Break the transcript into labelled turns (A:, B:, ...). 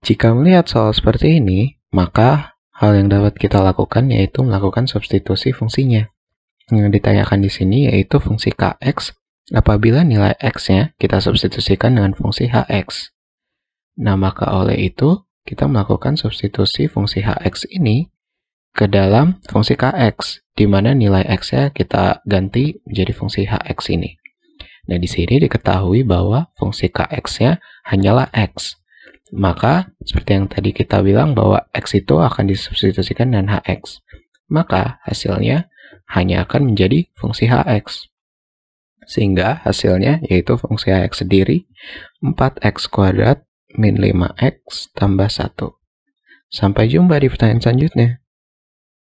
A: Jika melihat soal seperti ini, maka hal yang dapat kita lakukan yaitu melakukan substitusi fungsinya. Yang ditanyakan di sini yaitu fungsi kx apabila nilai x-nya kita substitusikan dengan fungsi hx. Nah, maka oleh itu kita melakukan substitusi fungsi hx ini ke dalam fungsi kx, di mana nilai x-nya kita ganti menjadi fungsi hx ini. Nah, di sini diketahui bahwa fungsi kx-nya hanyalah x, maka, seperti yang tadi kita bilang bahwa X itu akan disubstitusikan dengan HX. Maka, hasilnya hanya akan menjadi fungsi HX. Sehingga hasilnya yaitu fungsi HX sendiri 4X kuadrat min 5X tambah 1. Sampai jumpa di pertanyaan selanjutnya.